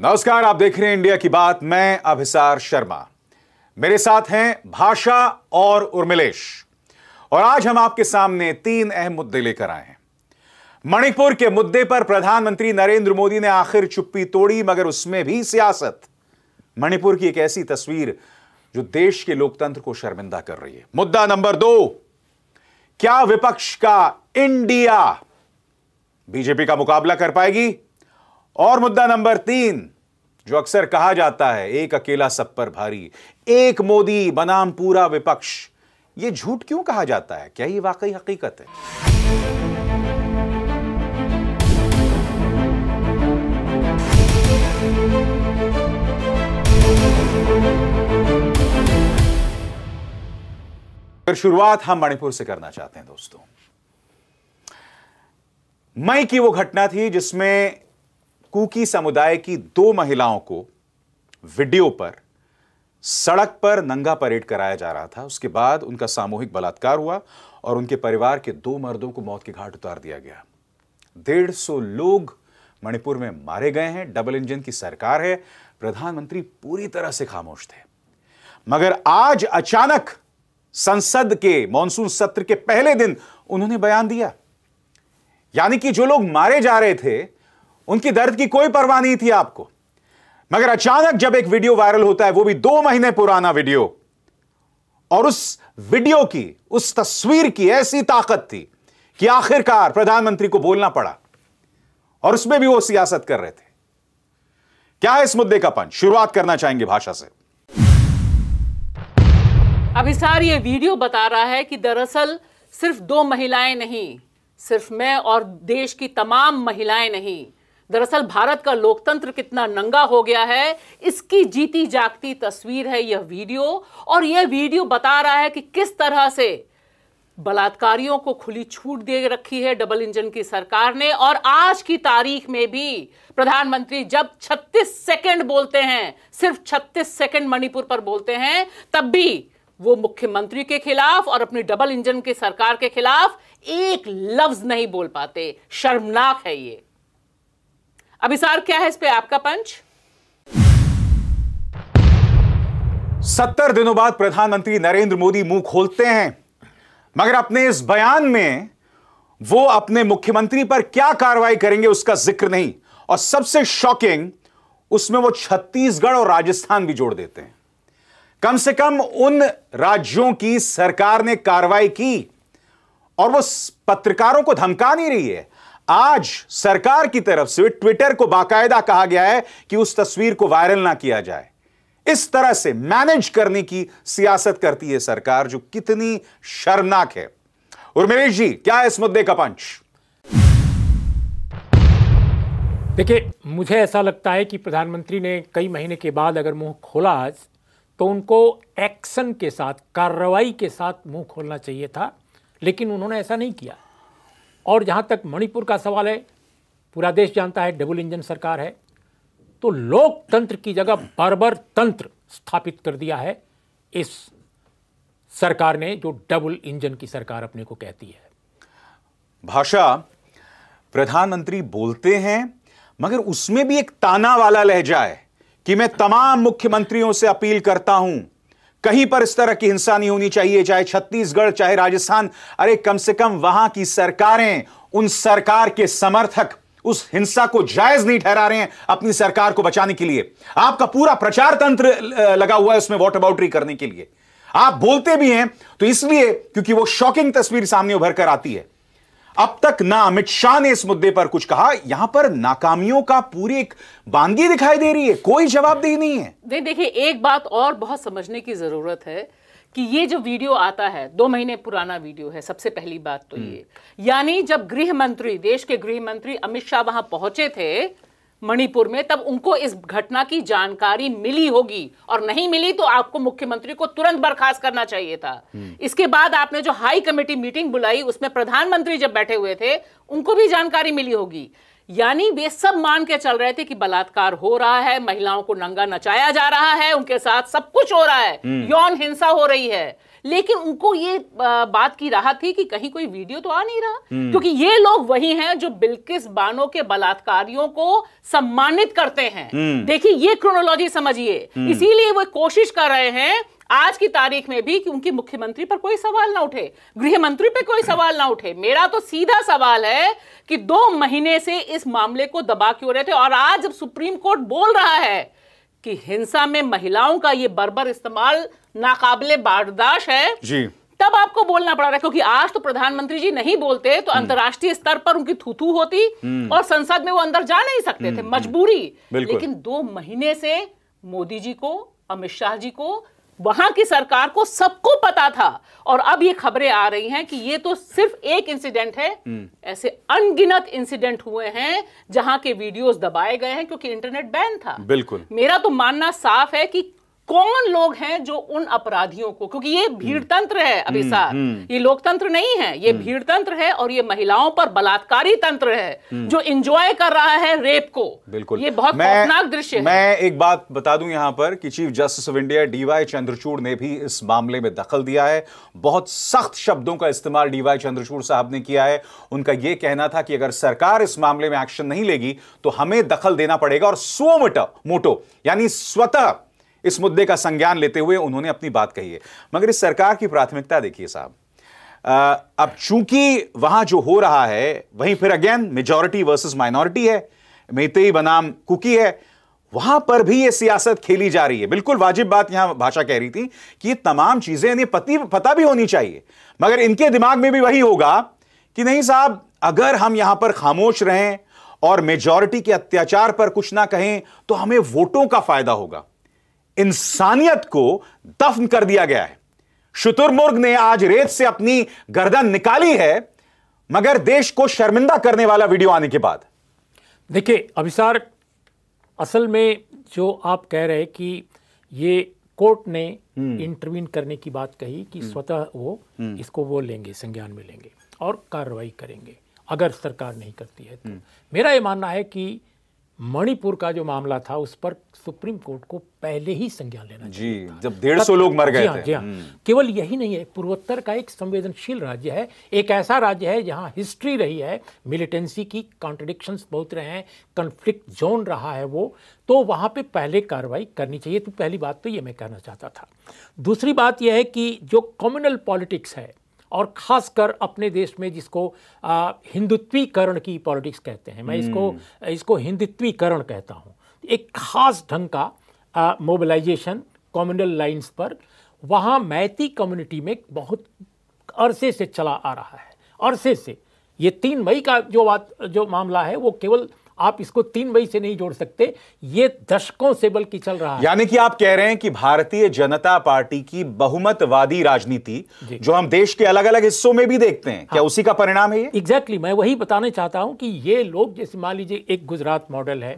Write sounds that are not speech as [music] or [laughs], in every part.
नमस्कार आप देख रहे हैं इंडिया की बात मैं अभिसार शर्मा मेरे साथ हैं भाषा और उर्मिलेश और आज हम आपके सामने तीन अहम मुद्दे लेकर आए हैं मणिपुर के मुद्दे पर प्रधानमंत्री नरेंद्र मोदी ने आखिर चुप्पी तोड़ी मगर उसमें भी सियासत मणिपुर की एक ऐसी तस्वीर जो देश के लोकतंत्र को शर्मिंदा कर रही है मुद्दा नंबर दो क्या विपक्ष का इंडिया बीजेपी का मुकाबला कर पाएगी और मुद्दा नंबर तीन जो अक्सर कहा जाता है एक अकेला सब पर भारी एक मोदी बनाम पूरा विपक्ष ये झूठ क्यों कहा जाता है क्या ये वाकई हकीकत है फिर शुरुआत हम मणिपुर से करना चाहते हैं दोस्तों मई की वो घटना थी जिसमें कुकी समुदाय की दो महिलाओं को वीडियो पर सड़क पर नंगा परेड कराया जा रहा था उसके बाद उनका सामूहिक बलात्कार हुआ और उनके परिवार के दो मर्दों को मौत के घाट उतार दिया गया डेढ़ सौ लोग मणिपुर में मारे गए हैं डबल इंजन की सरकार है प्रधानमंत्री पूरी तरह से खामोश थे मगर आज अचानक संसद के मानसून सत्र के पहले दिन उन्होंने बयान दिया यानी कि जो लोग मारे जा रहे थे उनकी दर्द की कोई परवाह नहीं थी आपको मगर अचानक जब एक वीडियो वायरल होता है वो भी दो महीने पुराना वीडियो और उस वीडियो की उस तस्वीर की ऐसी ताकत थी कि आखिरकार प्रधानमंत्री को बोलना पड़ा और उसमें भी वो सियासत कर रहे थे क्या है इस मुद्दे का पंच शुरुआत करना चाहेंगे भाषा से अभिसार ये वीडियो बता रहा है कि दरअसल सिर्फ दो महिलाएं नहीं सिर्फ मैं और देश की तमाम महिलाएं नहीं दरअसल भारत का लोकतंत्र कितना नंगा हो गया है इसकी जीती जागती तस्वीर है यह वीडियो और यह वीडियो बता रहा है कि किस तरह से बलात्कारियों को खुली छूट दे रखी है डबल इंजन की सरकार ने और आज की तारीख में भी प्रधानमंत्री जब 36 सेकंड बोलते हैं सिर्फ 36 सेकंड मणिपुर पर बोलते हैं तब भी वो मुख्यमंत्री के खिलाफ और अपनी डबल इंजन की सरकार के खिलाफ एक लफ्ज नहीं बोल पाते शर्मनाक है ये अभिसार क्या है इस पे आपका पंच सत्तर दिनों बाद प्रधानमंत्री नरेंद्र मोदी मुंह खोलते हैं मगर अपने इस बयान में वो अपने मुख्यमंत्री पर क्या कार्रवाई करेंगे उसका जिक्र नहीं और सबसे शॉकिंग उसमें वो छत्तीसगढ़ और राजस्थान भी जोड़ देते हैं कम से कम उन राज्यों की सरकार ने कार्रवाई की और वो पत्रकारों को धमका नहीं रही है आज सरकार की तरफ से ट्विटर को बाकायदा कहा गया है कि उस तस्वीर को वायरल ना किया जाए इस तरह से मैनेज करने की सियासत करती है सरकार जो कितनी शर्मनाक है उर्मिलेश जी क्या है इस मुद्दे का पंच देखिए मुझे ऐसा लगता है कि प्रधानमंत्री ने कई महीने के बाद अगर मुंह खोला आज तो उनको एक्शन के साथ कार्रवाई के साथ मुंह खोलना चाहिए था लेकिन उन्होंने ऐसा नहीं किया और जहाँ तक मणिपुर का सवाल है पूरा देश जानता है डबल इंजन सरकार है तो लोकतंत्र की जगह बर्बर तंत्र स्थापित कर दिया है इस सरकार ने जो डबल इंजन की सरकार अपने को कहती है भाषा प्रधानमंत्री बोलते हैं मगर उसमें भी एक ताना वाला लहजा है कि मैं तमाम मुख्यमंत्रियों से अपील करता हूं कहीं पर इस तरह की हिंसा नहीं होनी चाहिए चाहे छत्तीसगढ़ चाहे राजस्थान अरे कम से कम वहां की सरकारें उन सरकार के समर्थक उस हिंसा को जायज नहीं ठहरा रहे हैं अपनी सरकार को बचाने के लिए आपका पूरा प्रचार तंत्र लगा हुआ है उसमें वॉट अबाउटरी करने के लिए आप बोलते भी हैं तो इसलिए क्योंकि वो शॉकिंग तस्वीर सामने उभर कर आती है अब तक ना अमित शाह ने इस मुद्दे पर कुछ कहा यहां पर नाकामियों का पूरी एक बानगी दिखाई दे रही है कोई जवाबदेही नहीं है नहीं देखिए एक बात और बहुत समझने की जरूरत है कि ये जो वीडियो आता है दो महीने पुराना वीडियो है सबसे पहली बात तो हम्म। ये यानी जब गृह मंत्री देश के गृह मंत्री अमित शाह वहां पहुंचे थे मणिपुर में तब उनको इस घटना की जानकारी मिली होगी और नहीं मिली तो आपको मुख्यमंत्री को तुरंत बर्खास्त करना चाहिए था हम्म। इसके बाद आपने जो हाई कमेटी मीटिंग बुलाई उसमें प्रधानमंत्री जब बैठे हुए थे उनको भी जानकारी मिली होगी यानी वे सब मान के चल रहे थे कि बलात्कार हो रहा है महिलाओं को नंगा नचाया जा रहा है उनके साथ सब कुछ हो रहा है हम्म। यौन हिंसा हो रही है लेकिन उनको ये बात की राह थी कि कहीं कोई वीडियो तो आ नहीं रहा हम्म। क्योंकि ये लोग वही हैं जो बिल्किस बानो के बलात्कारियों को सम्मानित करते हैं हम्म। देखिए ये क्रोनोलॉजी समझिए हम्म। इसीलिए वो कोशिश कर रहे हैं आज की तारीख में भी कि उनकी मुख्यमंत्री पर कोई सवाल ना उठे गृह मंत्री पर कोई सवाल ना उठे मेरा तो सीधा सवाल है कि दो महीने से इस मामले को दबा क्यों रहे थे और आज जब सुप्रीम कोर्ट बोल रहा है कि हिंसा में महिलाओं का ये बर्बर इस्तेमाल नाकाबले बर्दाश्त है जी तब आपको बोलना पड़ रहा है क्योंकि आज तो प्रधानमंत्री जी नहीं बोलते तो हम्म। अंतर्राष्ट्रीय स्तर पर उनकी थूथू होती हम्म। और संसद में वो अंदर जा नहीं सकते थे हम्म, मजबूरी लेकिन दो महीने से मोदी जी को अमित शाह जी को वहां की सरकार को सबको पता था और अब ये खबरें आ रही हैं कि ये तो सिर्फ एक इंसिडेंट है हम्म। ऐसे अनगिनत इंसिडेंट हुए हैं जहां के वीडियोस दबाए गए हैं क्योंकि इंटरनेट बैन था बिल्कुल मेरा तो मानना साफ है कि कौन लोग हैं जो उन अपराधियों को क्योंकि ये हम्म। भीड़तंत्र है अभी हम्म, साहब हम्म। ये लोकतंत्र नहीं है ये तंत्र है और ये महिलाओं पर बलात्कारी तंत्र है जो इंजॉय कर रहा है रेप को बिल्कुल ये बहुत खौफनाक दृश्य है मैं एक बात बता दूं यहां पर कि chief justice of India D Y Chandrachud ने भी इस मामले में दखल दिया है बहुत सख्त शब्दों का इस्तेमाल डीवाई चंद्रचूड़ साहब ने किया है उनका यह कहना था कि अगर सरकार इस मामले में एक्शन नहीं लेगी तो हमें दखल देना पड़ेगा और सो मोटो यानी स्वतः इस मुद्दे का संज्ञान लेते हुए उन्होंने अपनी बात कही है मगर इस सरकार की प्राथमिकता देखिए साहब अब चूंकि वहां जो हो रहा है वहीं फिर अगेन मेजोरिटी वर्सेस माइनॉरिटी है मेतई बनाम कुकी है वहां पर भी ये सियासत खेली जा रही है बिल्कुल वाजिब बात यहां भाषा कह रही थी कि तमाम चीजें पति पता भी होनी चाहिए मगर इनके दिमाग में भी वही होगा कि नहीं साहब अगर हम यहां पर खामोश रहें और मेजॉरिटी के अत्याचार पर कुछ ना कहें तो हमें वोटों का फायदा होगा इंसानियत को दफन कर दिया गया है शुतुरमुर्ग ने आज रेत से अपनी गर्दन निकाली है मगर देश को शर्मिंदा करने वाला वीडियो आने के बाद देखिए अभिसार असल में जो आप कह रहे कि ये कोर्ट ने हम्म। इंटरवीन करने की बात कही कि हम्म। स्वतः वो हम्म। इसको वो लेंगे संज्ञान में लेंगे और कार्रवाई करेंगे अगर सरकार नहीं करती है तो मेरा ये मानना है कि मणिपुर का जो मामला था उस पर सुप्रीम कोर्ट को पहले ही संज्ञान लेना जी जब डेढ़ सौ लोग मर गए जी हाँ, हाँ। हम्म। केवल यही नहीं है पूर्वोत्तर का एक संवेदनशील राज्य है एक ऐसा राज्य है जहां हिस्ट्री रही है मिलिटेंसी की कॉन्ट्रडिक्शंस बहुत रहे हैं कन्फ्लिक्ट जोन रहा है वो तो वहां पे पहले कार्रवाई करनी चाहिए तो पहली बात तो ये मैं कहना चाहता था दूसरी बात यह है कि जो कम्युनल पॉलिटिक्स है और खासकर अपने देश में जिसको हिंदुत्वीकरण की पॉलिटिक्स कहते हैं मैं इसको हम्म। इसको हिंदुत्वीकरण कहता हूँ एक खास ढंग का मोबिलाइजेशन कॉम्युनल लाइंस पर वहाँ मैती कम्युनिटी में बहुत अरसे से चला आ रहा है अरसे से ये तीन मई का जो बात जो मामला है वो केवल आप इसको तीन मई से नहीं जोड़ सकते ये दशकों से बल्कि चल रहा है यानी कि आप कह रहे हैं कि भारतीय जनता पार्टी की बहुमतवादी राजनीति जो हम देश के अलग अलग हिस्सों में भी देखते हैं हाँ। क्या उसी का परिणाम है एग्जैक्टली exactly, मैं वही बताना चाहता हूं कि ये लोग जैसे मान लीजिए एक गुजरात मॉडल है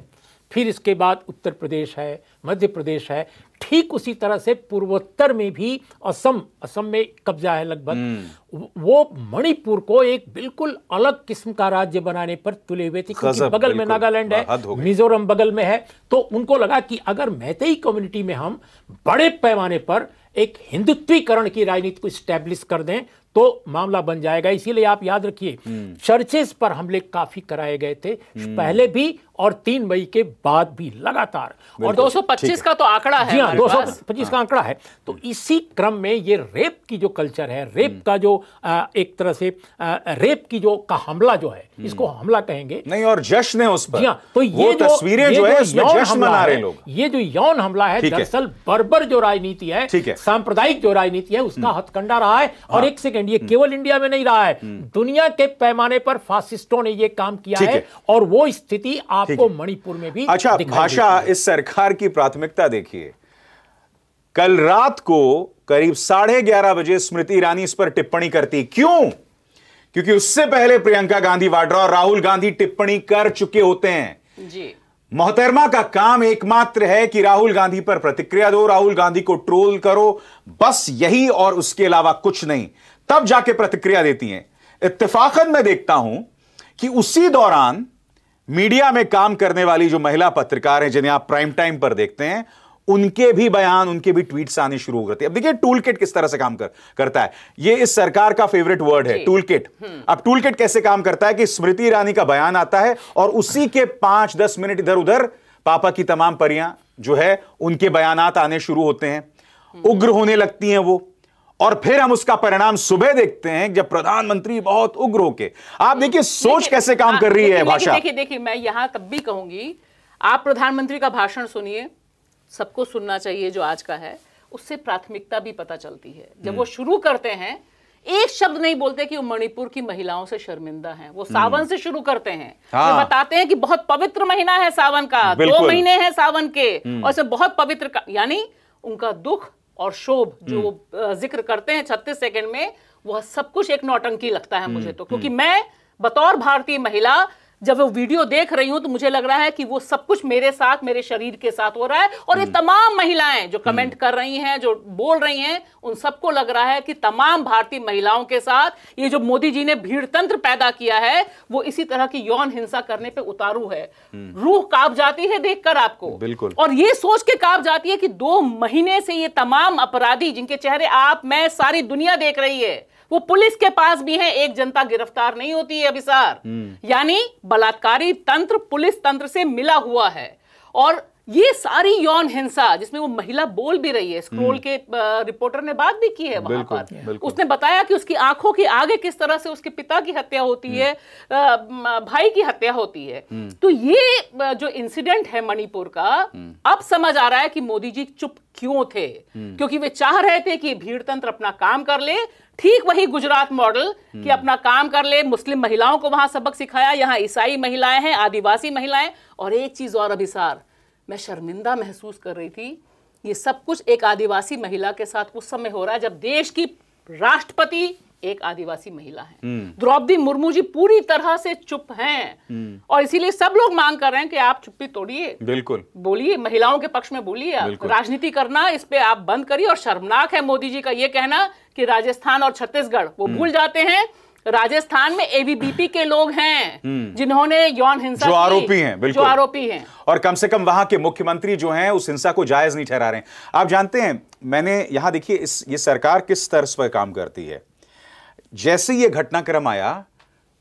फिर इसके बाद उत्तर प्रदेश है मध्य प्रदेश है ठीक उसी तरह से पूर्वोत्तर में भी असम असम में कब्जा है लगभग हम्म। वो मणिपुर को एक बिल्कुल अलग किस्म का राज्य बनाने पर तुले हुए थे क्योंकि बगल में नागालैंड है मिजोरम बगल में है तो उनको लगा कि अगर मैतेई कम्युनिटी में हम बड़े पैमाने पर एक हिंदुत्वीकरण की राजनीति को स्टैब्लिश कर दें तो मामला बन जाएगा इसीलिए आप याद रखिए चर्चेस हम्म। पर हमले काफी कराए गए थे हम्म। पहले भी और तीन मई के बाद भी लगातार और 225 का तो आंकड़ा है जी हाँ का हाँ। आंकड़ा है तो इसी क्रम में ये रेप की जो कल्चर है रेप हम्म। का जो आ, एक तरह से आ, रेप की जो का हमला जो है इसको हमला कहेंगे नहीं और जश्न है उस पर हाँ तो ये जो तस्वीरें जो है ये जो यौन हमला है दरअसल बर्बर जो राजनीति है सांप्रदायिक जो राजनीति है उसका हथकंडा रहा है और हाँ। एक सेकेंड एंड ये हम्म। केवल इंडिया में नहीं रहा है हम्म। दुनिया के पैमाने पर फासिस्टों ने ये काम किया है और वो स्थिति आपको मणिपुर में भी अच्छा भाषा इस सरकार की प्राथमिकता देखिए कल रात को करीब साढ़े ग्यारह बजे स्मृति ईरानी इस पर टिप्पणी करती क्यों क्योंकि उससे पहले प्रियंका गांधी वाड्रा और राहुल गांधी टिप्पणी कर चुके होते हैं जी मोहतरमा का काम एकमात्र है कि राहुल गांधी पर प्रतिक्रिया दो राहुल गांधी को ट्रोल करो बस यही और उसके अलावा कुछ नहीं तब जाके प्रतिक्रिया देती हैं इतफाकन मैं देखता हूं कि उसी दौरान मीडिया में काम करने वाली जो महिला पत्रकार हैं जिन्हें आप प्राइम टाइम पर देखते हैं उनके भी बयान उनके भी ट्वीट्स आने शुरू हो हैं अब देखिए टूल किट किस तरह से काम कर, करता है ये इस सरकार का फेवरेट वर्ड है टूल किट हम्म। अब टूल किट कैसे काम करता है कि स्मृति ईरानी का बयान आता है और उसी के पांच दस मिनट इधर उधर पापा की तमाम परियां जो है उनके बयान आने शुरू होते हैं हम्म। उग्र होने लगती हैं वो और फिर हम उसका परिणाम सुबह देखते हैं जब प्रधानमंत्री बहुत उग्र होके आप हम्म। देखिए सोच कैसे काम हाँ, कर रही है भाषा देखिए देखिए मैं यहां तब भी कहूंगी आप प्रधानमंत्री का भाषण सुनिए सबको सुनना चाहिए जो आज का है उससे प्राथमिकता भी पता चलती है जब वो हम्म। शुरू करते हैं एक शब्द नहीं बोलते कि वो मणिपुर की महिलाओं से शर्मिंदा हैं वो सावन हम्म। से शुरू करते हैं हाँ। तो बताते हैं कि बहुत पवित्र महीना है सावन का दो महीने हैं सावन के और इसमें बहुत पवित्र यानी उनका दुख और शोभ जो हम्म। जिक्र करते हैं छत्तीस सेकंड में वह सब कुछ एक नौटंकी लगता है मुझे हम्म, तो क्योंकि हम्म। मैं बतौर भारतीय महिला जब वो वीडियो देख रही हूं तो मुझे लग रहा है कि वो सब कुछ मेरे साथ मेरे शरीर के साथ हो रहा है और ये हम्म। तमाम महिलाएं जो कमेंट हम्म। कर रही हैं जो बोल रही हैं उन सबको लग रहा है कि तमाम भारतीय महिलाओं के साथ ये जो मोदी जी ने भीड़ तंत्र पैदा किया है वो इसी तरह की यौन हिंसा करने पर उतारू है हम्म। रूह काप जाती है देखकर आपको बिल्कुल और ये सोच के काप जाती है कि दो महीने से ये तमाम अपराधी जिनके चेहरे आप मैं सारी दुनिया देख रही है वो पुलिस के पास भी है एक जनता गिरफ्तार नहीं होती है अभी हम्म। यानी बलात्कारी तंत्र पुलिस तंत्र से मिला हुआ है और ये सारी यौन हिंसा जिसमें वो महिला बोल भी रही है स्क्रोल हम्म। के रिपोर्टर ने बात भी की है वहां पर उसने बताया कि उसकी आंखों के आगे किस तरह से उसके पिता की हत्या होती हम्म। है भाई की हत्या होती है हम्म। तो ये जो इंसिडेंट है मणिपुर का अब समझ आ रहा है कि मोदी जी चुप क्यों थे क्योंकि वे चाह रहे थे कि भीड़ तंत्र अपना काम कर ले ठीक वही गुजरात मॉडल कि अपना काम कर ले मुस्लिम महिलाओं को वहां सबक सिखाया यहां ईसाई महिलाएं हैं आदिवासी महिलाएं और एक चीज और अभिसार मैं शर्मिंदा महसूस कर रही थी ये सब कुछ एक आदिवासी महिला के साथ उस समय हो रहा है जब देश की राष्ट्रपति एक आदिवासी महिला है हम्म। द्रौपदी मुर्मू जी पूरी तरह से चुप हैं हम्म। और इसीलिए सब लोग मांग कर रहे हैं कि आप चुप्पी तोड़िए बिल्कुल बोलिए महिलाओं के पक्ष में बोलिए आप राजनीति करना इस पे आप बंद करिए और शर्मनाक है मोदी जी का ये कहना कि राजस्थान और छत्तीसगढ़ वो हम्म। भूल जाते हैं राजस्थान में एबीबीपी के लोग हैं हम्म। जिन्होंने यौन हिंसा जो आरोपी हैं बिल्कुल जो आरोपी हैं और कम से कम वहां के मुख्यमंत्री जो हैं उस हिंसा को जायज नहीं ठहरा रहे हैं आप जानते हैं मैंने यहां देखिए इस ये सरकार किस तर्ज पर काम करती है जैसे ये घटनाक्रम आया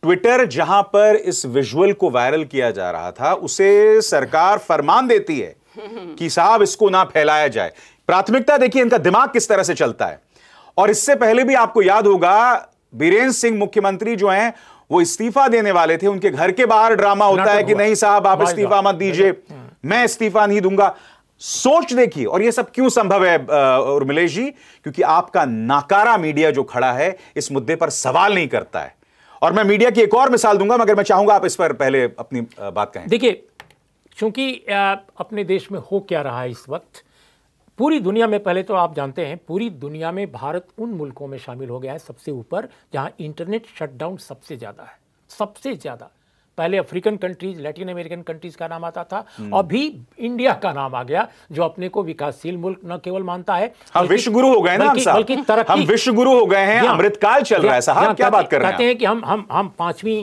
ट्विटर जहां पर इस विजुअल को वायरल किया जा रहा था उसे सरकार फरमान देती है [laughs] कि साहब इसको ना फैलाया जाए प्राथमिकता देखिए इनका दिमाग किस तरह से चलता है और इससे पहले भी आपको याद होगा बीरेन्द्र सिंह मुख्यमंत्री जो हैं वो इस्तीफा देने वाले थे उनके घर के बाहर ड्रामा होता है कि नहीं साहब आप इस्तीफा मत दीजिए हम्म। मैं इस्तीफा नहीं दूंगा सोच देखिए और यह सब क्यों संभव है उर्मिलेश जी क्योंकि आपका नाकारा मीडिया जो खड़ा है इस मुद्दे पर सवाल नहीं करता है और मैं मीडिया की एक और मिसाल दूंगा मगर मैं चाहूंगा आप इस पर पहले अपनी बात कहें देखिए क्योंकि अपने देश में हो क्या रहा है इस वक्त पूरी दुनिया में पहले तो आप जानते हैं पूरी दुनिया में भारत उन मुल्कों में शामिल हो गया है सबसे ऊपर जहां इंटरनेट शटडाउन सबसे ज़्यादा है सबसे ज़्यादा पहले African countries Latin American countries का नाम आता था हम्म। अभी इंडिया का नाम आ गया जो अपने को विकासशील मुल्क न केवल मानता है हम हाँ, विश्व गुरु हो गए ना बल्कि तरक्की हम विश्व गुरु हो गए हैं अमृतकाल चल रहा है साहब क्या बात कर रहे हैं कहते हैं कि हम हम हम पांचवी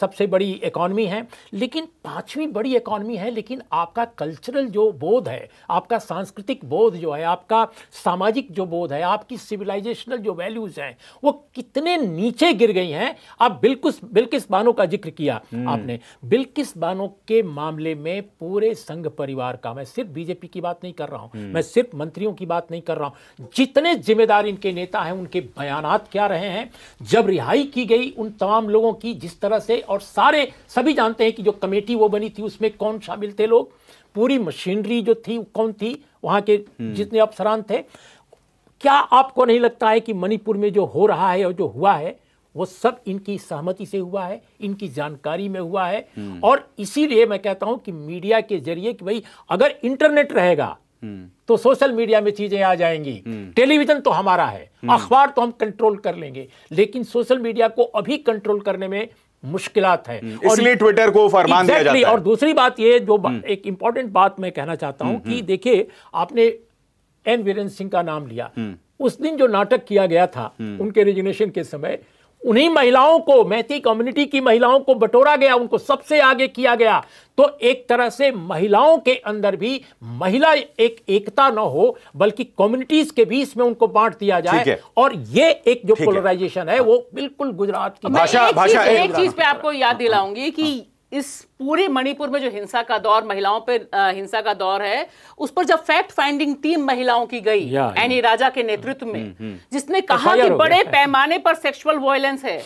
सबसे बड़ी इकोनॉमी है लेकिन पांचवी बड़ी इकोनॉमी है लेकिन आपका कल्चरल जो बोध है आपका सांस्कृतिक बोध जो है आपका सामाजिक जो बोध है आपकी सिविलाइजेशनल जो वैल्यूज हैं वो कितने नीचे गिर गई हैं आप बिल्कुल बिल्किस बानो का जिक्र किया किया हम्म। आपने बिल्किस बानो के मामले में पूरे संघ परिवार का मैं सिर्फ बीजेपी की बात नहीं कर रहा हूं हम्म। मैं सिर्फ मंत्रियों की बात नहीं कर रहा हूं जितने जिम्मेदार इनके नेता हैं उनके बयान क्या रहे हैं जब रिहाई की गई उन तमाम लोगों की जिस तरह से और सारे सभी जानते हैं कि जो कमेटी वो बनी थी उसमें कौन शामिल थे लोग पूरी मशीनरी जो थी कौन थी वहां के हम्म। जितने अफसरान थे क्या आपको नहीं लगता है कि मणिपुर में जो हो रहा है और जो हुआ है वो सब इनकी सहमति से हुआ है इनकी जानकारी में हुआ है हम्म। और इसीलिए मैं कहता हूं कि मीडिया के जरिए कि भाई अगर इंटरनेट रहेगा हम्म। तो सोशल मीडिया में चीजें आ जाएंगी हम्म। टेलीविजन तो हमारा है अखबार तो हम कंट्रोल कर लेंगे लेकिन सोशल मीडिया को अभी कंट्रोल करने में मुश्किल है इसलिए ट्विटर को फरमान exactly, दिया जाता है और दूसरी बात ये जो एक इंपॉर्टेंट बात मैं कहना चाहता हूं कि देखिए आपने एन वीरेंद्र सिंह का नाम लिया उस दिन जो नाटक किया गया था उनके रेजिग्नेशन के समय उन्हीं महिलाओं को मैथी कम्युनिटी की महिलाओं को बटोरा गया उनको सबसे आगे किया गया तो एक तरह से महिलाओं के अंदर भी महिला एक एकता न हो बल्कि कम्युनिटीज के बीच में उनको बांट दिया जाए और ये एक जो पोलराइजेशन है, है वो बिल्कुल गुजरात की भाषा एक चीज पे आपको याद दिलाऊंगी कि इस पूरे मणिपुर में जो हिंसा का दौर महिलाओं पर हिंसा का दौर है उस पर जब फैक्ट फाइंडिंग टीम महिलाओं की गई एनी राजा के नेतृत्व में हम्म, हम्म। जिसने कहा कि बड़े पैमाने पर सेक्सुअल वायलेंस है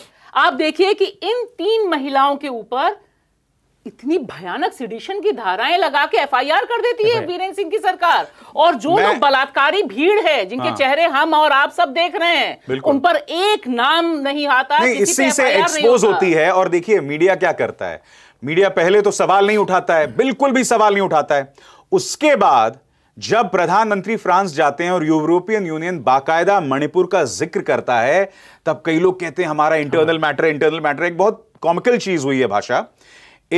आप देखिए कि इन तीन महिलाओं के ऊपर इतनी भयानक सिडिशन की धाराएं लगा के एफआईआर कर देती है वीरेंद्र सिंह की सरकार और जो लोग बलात्कारी भीड़ है जिनके हाँ। चेहरे हम और आप सब देख रहे हैं उन पर एक नाम नहीं आता नहीं, किसी इसी से एक्सपोज होती है और देखिए मीडिया क्या करता है मीडिया पहले तो सवाल नहीं उठाता है बिल्कुल भी सवाल नहीं उठाता है उसके बाद जब प्रधानमंत्री फ्रांस जाते हैं और यूरोपियन यूनियन बाकायदा मणिपुर का जिक्र करता है तब कई लोग कहते हैं हमारा इंटरनल मैटर इंटरनल मैटर एक बहुत कॉमिकल चीज हुई है भाषा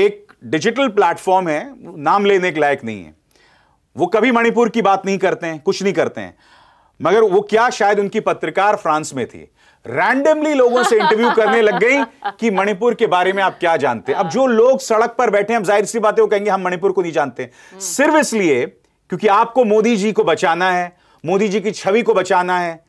एक डिजिटल प्लेटफॉर्म है नाम लेने के लायक नहीं है वो कभी मणिपुर की बात नहीं करते हैं कुछ नहीं करते हैं मगर वो क्या शायद उनकी पत्रकार फ्रांस में थी रैंडमली लोगों से इंटरव्यू करने लग गई कि मणिपुर के बारे में आप क्या जानते हैं अब जो लोग सड़क पर बैठे हैं जाहिर सी बातें वो कहेंगे हम मणिपुर को नहीं जानते सिर्फ इसलिए क्योंकि आपको मोदी जी को बचाना है मोदी जी की छवि को बचाना है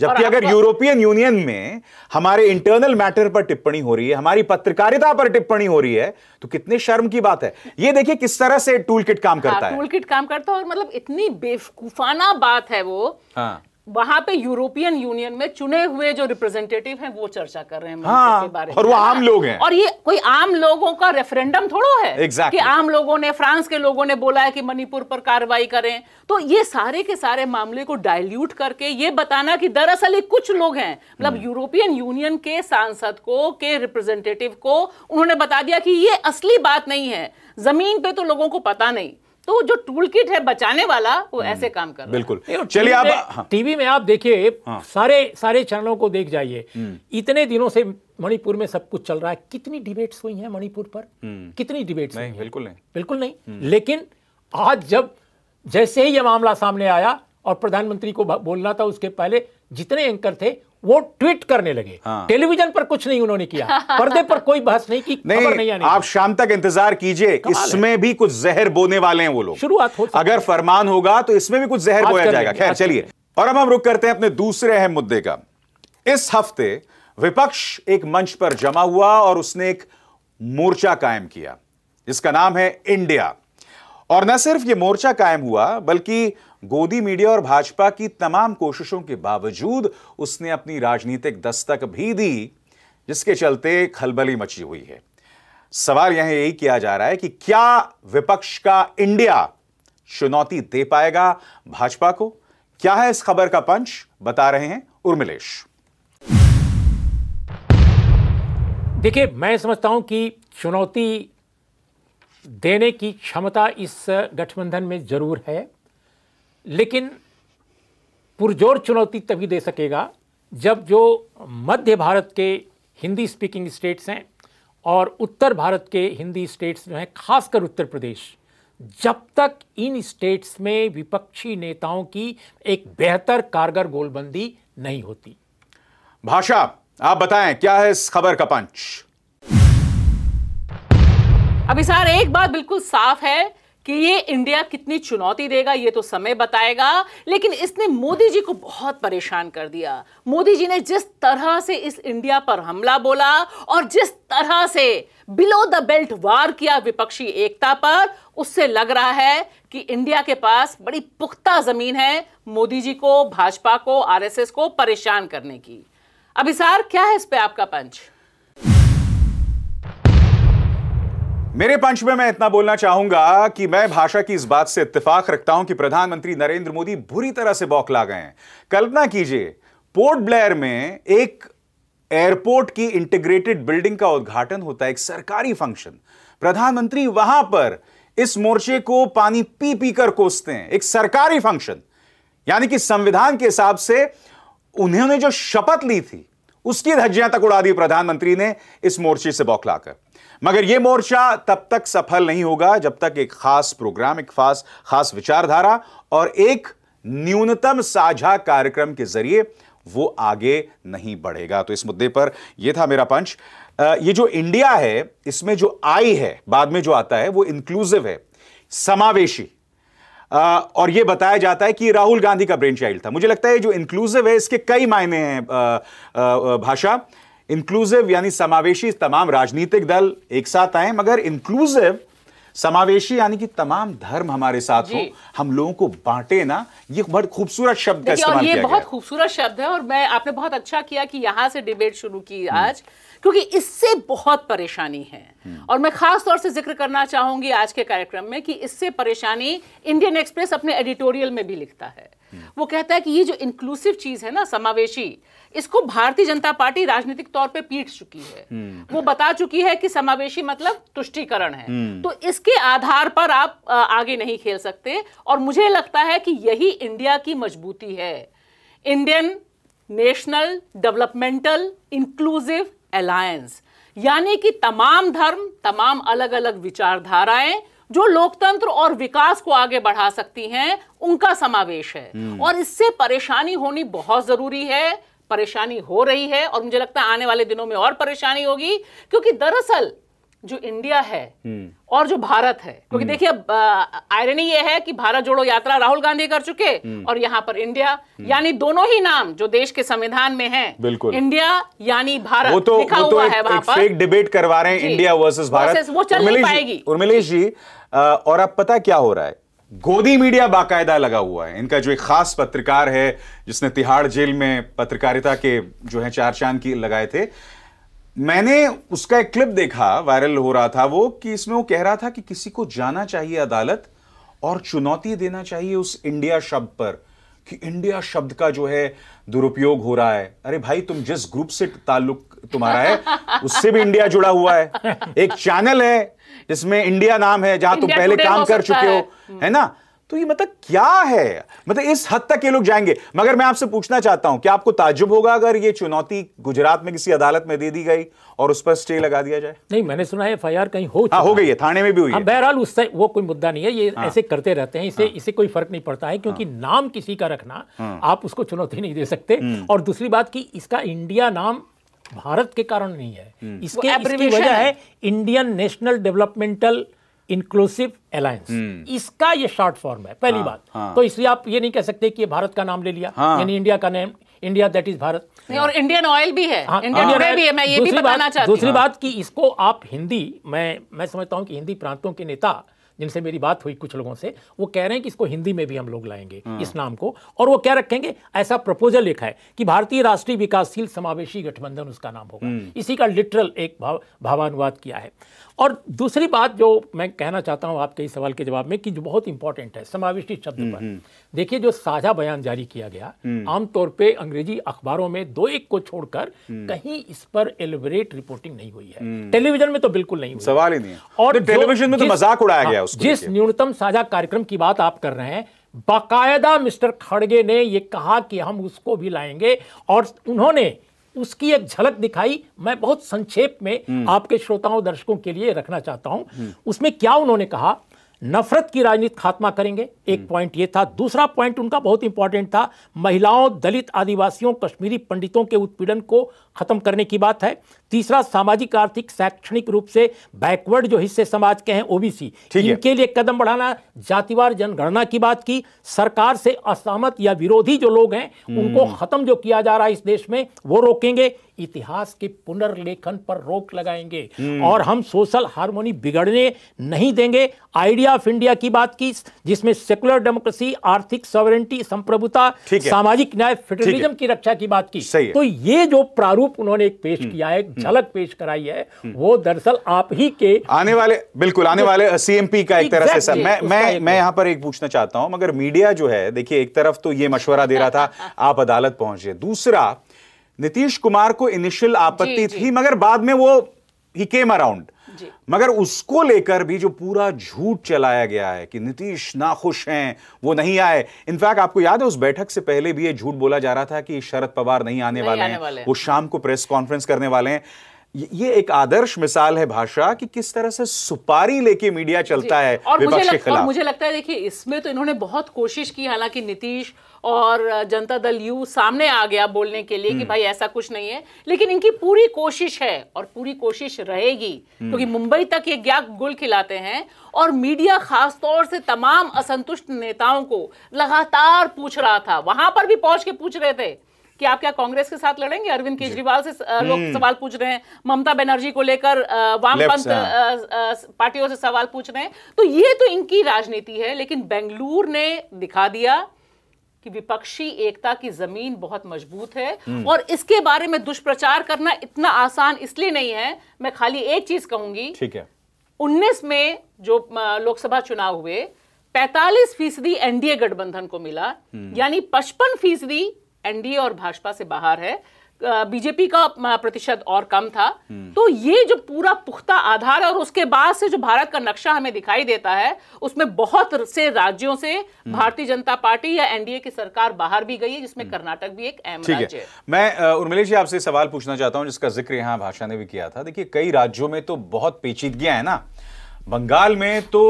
जबकि अगर तो- यूरोपियन यूनियन में हमारे इंटरनल मैटर पर टिप्पणी हो रही है हमारी पत्रकारिता पर टिप्पणी हो रही है तो कितने शर्म की बात है ये देखिए किस तरह से टूल किट काम हाँ, करता है टूल किट काम करता है और मतलब इतनी बेवकूफाना बात है वो हाँ। वहां पे यूरोपियन यूनियन में चुने हुए जो रिप्रेजेंटेटिव हैं वो चर्चा कर रहे हैं हाँ, के बारे और वो आम लोग हैं और ये कोई आम लोगों का रेफरेंडम थोड़ा है exactly. कि आम लोगों ने फ्रांस के लोगों ने बोला है कि मणिपुर पर कार्रवाई करें तो ये सारे के सारे मामले को डायल्यूट करके ये बताना कि दरअसल ये कुछ लोग हैं मतलब hmm. यूरोपियन यूनियन के सांसद को के रिप्रेजेंटेटिव को उन्होंने बता दिया कि ये असली बात नहीं है जमीन पे तो लोगों को पता नहीं तो जो टूल किट है बचाने वाला वो हम्म। ऐसे काम कर बिल्कुल चलिए आप हाँ। टीवी में आप देखिए हाँ। सारे सारे चैनलों को देख जाइए हम्म। इतने दिनों से मणिपुर में सब कुछ चल रहा है कितनी डिबेट्स हुई हैं मणिपुर पर हम्म। कितनी डिबेट्स नहीं बिल्कुल नहीं बिल्कुल नहीं लेकिन आज जब जैसे ही यह मामला सामने आया और प्रधानमंत्री को बोलना था उसके पहले जितने एंकर थे वो ट्वीट करने लगे हाँ। टेलीविजन पर कुछ नहीं उन्होंने किया [laughs] पर्दे पर कोई बहस नहीं की नहीं, नहीं आने आप शाम तक इंतजार कीजिए इसमें भी कुछ जहर बोने वाले हैं वो लोग शुरुआत हो अगर फरमान होगा तो इसमें भी कुछ जहर बोया जाएगा खैर चलिए और अब हम रुक करते हैं अपने दूसरे अहम मुद्दे का इस हफ्ते विपक्ष एक मंच पर जमा हुआ और उसने एक मोर्चा कायम किया जिसका नाम है इंडिया और न सिर्फ ये मोर्चा कायम हुआ बल्कि गोदी मीडिया और भाजपा की तमाम कोशिशों के बावजूद उसने अपनी राजनीतिक दस्तक भी दी जिसके चलते खलबली मची हुई है सवाल यह यही किया जा रहा है कि क्या विपक्ष का इंडिया चुनौती दे पाएगा भाजपा को क्या है इस खबर का पंच बता रहे हैं उर्मिलेश देखिए मैं समझता हूं कि चुनौती देने की क्षमता इस गठबंधन में ज़रूर है लेकिन पुरजोर चुनौती तभी दे सकेगा जब जो मध्य भारत के हिंदी स्पीकिंग स्टेट्स हैं और उत्तर भारत के हिंदी स्टेट्स जो हैं खासकर उत्तर प्रदेश जब तक इन स्टेट्स में विपक्षी नेताओं की एक बेहतर कारगर गोलबंदी नहीं होती भाषा आप बताएं क्या है इस खबर का पंच अभी सर एक बात बिल्कुल साफ है कि ये इंडिया कितनी चुनौती देगा ये तो समय बताएगा लेकिन इसने मोदी जी को बहुत परेशान कर दिया मोदी जी ने जिस तरह से इस इंडिया पर हमला बोला और जिस तरह से बिलो द बेल्ट वार किया विपक्षी एकता पर उससे लग रहा है कि इंडिया के पास बड़ी पुख्ता जमीन है मोदी जी को भाजपा को आरएसएस को परेशान करने की अभिसार क्या है इस पर आपका पंच मेरे पंच में मैं इतना बोलना चाहूंगा कि मैं भाषा की इस बात से इत्तेफाक रखता हूं कि प्रधानमंत्री नरेंद्र मोदी बुरी तरह से बौखला गए हैं कल्पना कीजिए पोर्ट ब्लेयर में एक एयरपोर्ट की इंटीग्रेटेड बिल्डिंग का उद्घाटन होता है एक सरकारी फंक्शन प्रधानमंत्री वहां पर इस मोर्चे को पानी पी पी कर कोसते हैं एक सरकारी फंक्शन यानी कि संविधान के हिसाब से उन्होंने जो शपथ ली थी उसकी धज्जियां तक उड़ा दी प्रधानमंत्री ने इस मोर्चे से बौखलाकर मगर यह मोर्चा तब तक सफल नहीं होगा जब तक एक खास प्रोग्राम एक खास खास विचारधारा और एक न्यूनतम साझा कार्यक्रम के जरिए वो आगे नहीं बढ़ेगा तो इस मुद्दे पर यह था मेरा पंच ये जो इंडिया है इसमें जो आई है बाद में जो आता है वो इंक्लूसिव है समावेशी और यह बताया जाता है कि राहुल गांधी का ब्रेन चाइल्ड था मुझे लगता है जो इंक्लूसिव है इसके कई मायने हैं भाषा इंक्लूसिव यानी समावेशी तमाम राजनीतिक दल एक साथ आए मगर इंक्लूसिव समावेशी यानी कि तमाम धर्म हमारे साथ हो हम लोगों को बांटे ना ये बहुत खूबसूरत शब्द का इस्तेमाल ये बहुत खूबसूरत शब्द है और मैं आपने बहुत अच्छा किया कि यहां से डिबेट शुरू की हम्म। आज क्योंकि इससे बहुत परेशानी है हम्म। और मैं खास तौर से जिक्र करना चाहूंगी आज के कार्यक्रम में कि इससे परेशानी इंडियन एक्सप्रेस अपने एडिटोरियल में भी लिखता है हम्म। वो कहता है कि ये जो इंक्लूसिव चीज है ना समावेशी इसको भारतीय जनता पार्टी राजनीतिक तौर पे पीट चुकी है हम्म। वो बता चुकी है कि समावेशी मतलब तुष्टिकरण है हम्म। तो इसके आधार पर आप आगे नहीं खेल सकते और मुझे लगता है कि यही इंडिया की मजबूती है Indian national developmental inclusive alliance यानी कि तमाम धर्म तमाम अलग अलग विचारधाराएं जो लोकतंत्र और विकास को आगे बढ़ा सकती हैं उनका समावेश है हम्म। और इससे परेशानी होनी बहुत जरूरी है परेशानी हो रही है और मुझे लगता है आने वाले दिनों में और परेशानी होगी क्योंकि दरअसल जो इंडिया है हम्म। और जो भारत है क्योंकि हम्म। देखिए अब आयरनी ये है कि भारत जोड़ो यात्रा राहुल गांधी कर चुके हम्म। और यहाँ पर इंडिया यानी दोनों ही नाम जो देश के संविधान में है बिल्कुल इंडिया यानी भारत वो तो, लिखा वो तो हुआ एक, है वहां पर डिबेट करवा रहे हैं इंडिया वर्सेस भारत वो चल नहीं पाएगी उर्मिलेश जी और अब पता क्या हो रहा है गोदी मीडिया बाकायदा लगा हुआ है इनका जो एक खास पत्रकार है जिसने तिहाड़ जेल में पत्रकारिता के जो है चार चांद की लगाए थे मैंने उसका एक क्लिप देखा वायरल हो रहा था वो कि इसमें वो कह रहा था कि किसी को जाना चाहिए अदालत और चुनौती देना चाहिए उस इंडिया शब्द पर कि इंडिया शब्द का जो है दुरुपयोग हो रहा है अरे भाई तुम जिस ग्रुप से ताल्लुक तुम्हारा है उससे भी इंडिया जुड़ा हुआ है एक चैनल है जिसमें इंडिया नाम है जहां तुम पहले काम कर चुके हो है ना तो ये मतलब क्या है मतलब इस हद तक ये लोग जाएंगे मगर मैं आपसे पूछना चाहता हूं कि आपको ताजुब होगा अगर ये चुनौती गुजरात में किसी अदालत में दे दी गई और उस पर स्टे लगा दिया जाए नहीं मैंने सुना है एफआईआर कहीं हो हाँ, हो गई है थाने में भी हुई हाँ, बहरहाल उससे वो कोई मुद्दा नहीं है ये हाँ, ऐसे करते रहते हैं इसे हाँ, इसे कोई फर्क नहीं पड़ता है क्योंकि हाँ, नाम किसी का रखना हाँ। आप उसको चुनौती नहीं दे सकते हम्म। और दूसरी बात की इसका इंडिया नाम भारत के कारण नहीं है हम्म। इसके इसकी वजह है Indian national developmental inclusive alliance इसका ये शॉर्ट फॉर्म है पहली हाँ, बात हाँ, तो इसलिए आप ये नहीं कह सकते कि भारत का नाम ले लिया हाँ, यानी इंडिया का name India that is Bharat और इंडियन ऑयल भी है हाँ, इंडियन ऑयल भी है मैं ये भी बताना चाहती दूसरी बात कि इसको आप हिंदी मैं मैं समझता हूँ कि हिंदी प्रांतों के नेता जिनसे मेरी बात हुई कुछ लोगों से वो कह रहे हैं कि इसको हिंदी में भी हम लोग लाएंगे हाँ। इस नाम को और वो क्या रखेंगे ऐसा प्रपोजल लिखा है कि भारतीय राष्ट्रीय विकासशील समावेशी गठबंधन उसका नाम होगा हम्म। इसी का लिटरल एक भाव भावानुवाद किया है और दूसरी बात जो मैं कहना चाहता हूँ आपके इस सवाल के जवाब में कि जो बहुत इंपॉर्टेंट है समावेशी शब्द हम्म, पर हम्म। देखिए जो साझा बयान जारी किया गया आमतौर पर अंग्रेजी अखबारों में दो एक को छोड़कर कहीं इस पर एलिबरेट रिपोर्टिंग नहीं हुई है टेलीविजन में तो बिल्कुल नहीं हुई सवाल ही नहीं और टेलीविजन में तो मजाक उड़ाया गया उसको जिस न्यूनतम साझा कार्यक्रम की बात आप कर रहे हैं बाकायदा मिस्टर खड़गे ने यह कहा कि हम उसको भी लाएंगे और उन्होंने उसकी एक झलक दिखाई मैं बहुत संक्षेप में हम्म। आपके श्रोताओं दर्शकों के लिए रखना चाहता हूं उसमें क्या उन्होंने कहा नफरत की राजनीति खात्मा करेंगे एक हम्म। पॉइंट ये था दूसरा पॉइंट उनका बहुत इंपॉर्टेंट था महिलाओं दलित आदिवासियों कश्मीरी पंडितों के उत्पीड़न को खत्म करने की बात है तीसरा सामाजिक आर्थिक शैक्षणिक रूप से बैकवर्ड जो हिस्से समाज के हैं ओबीसी इनके लिए कदम बढ़ाना जातिवार जनगणना की बात की सरकार से असहमत या विरोधी जो लोग हैं हम्म। उनको खत्म जो किया जा रहा है इस देश में वो रोकेंगे इतिहास के पुनर्लेखन पर रोक लगाएंगे हम्म। और हम सोशल हार्मोनी बिगड़ने नहीं देंगे आइडिया ऑफ इंडिया की बात की जिसमें सेकुलर डेमोक्रेसी आर्थिक सॉवरेंटी संप्रभुता सामाजिक न्याय फेडरलिज्म की रक्षा की बात की तो ये जो प्रारूप स्वरूप उन्होंने एक पेश हम्म। किया है हम्म। झलक पेश कराई है हम्म। वो दरअसल आप ही के आने वाले बिल्कुल आने वाले सीएमपी का एक तरह से सर मैं मैं मैं यहां पर एक पूछना चाहता हूं मगर मीडिया जो है देखिए एक तरफ तो ये मशवरा दे रहा था [laughs] आप अदालत पहुंचे दूसरा नीतीश कुमार को इनिशियल आपत्ति थी मगर बाद में वो ही केम अराउंड मगर उसको लेकर भी जो पूरा झूठ चलाया गया है कि नीतीश नाखुश हैं वो नहीं आए इनफैक्ट आपको याद है उस बैठक से पहले भी ये झूठ बोला जा रहा था कि शरद पवार नहीं आने नहीं वाले हैं वो शाम को प्रेस कॉन्फ्रेंस करने वाले हैं ये एक आदर्श मिसाल है भाषा कि किस तरह से सुपारी लेके मीडिया चलता है और मुझे, लग, और मुझे लगता है देखिए इसमें तो इन्होंने बहुत कोशिश की हालांकि नीतीश और जनता दल यू सामने आ गया बोलने के लिए कि हम्म। भाई ऐसा कुछ नहीं है लेकिन इनकी पूरी कोशिश है और पूरी कोशिश रहेगी हम्म। क्योंकि तो मुंबई तक ये ज्ञात गुल खिलाते हैं और मीडिया खासतौर से तमाम असंतुष्ट नेताओं को लगातार पूछ रहा था वहां पर भी पहुंच के पूछ रहे थे कि आप क्या कांग्रेस के साथ लड़ेंगे अरविंद केजरीवाल से लोग हम्म। सवाल पूछ रहे हैं ममता बनर्जी को लेकर वामपंथ हाँ। पार्टियों से सवाल पूछ रहे हैं तो ये तो इनकी राजनीति है लेकिन बेंगलुरु ने दिखा दिया कि विपक्षी एकता की जमीन बहुत मजबूत है हम्म। और इसके बारे में दुष्प्रचार करना इतना आसान इसलिए नहीं है मैं खाली एक चीज कहूंगी ठीक है उन्नीस में जो लोकसभा चुनाव हुए 45 फीसदी एनडीए गठबंधन को मिला हम्म। यानी पचपन फीसदी एनडीए और भाजपा से बाहर है बीजेपी का प्रतिशत और कम था तो ये जो पूरा पुख्ता आधार और उसके बाद से जो भारत का नक्शा हमें दिखाई देता है उसमें बहुत से राज्यों से भारतीय जनता पार्टी या एनडीए की सरकार बाहर भी गई है जिसमें कर्नाटक भी एक अहम राज्य है मैं उर्मिलेश जी आपसे सवाल पूछना चाहता हूं जिसका जिक्र यहां भाषा ने भी किया था देखिए कई राज्यों में तो बहुत पेचीदगियां हैं ना बंगाल में तो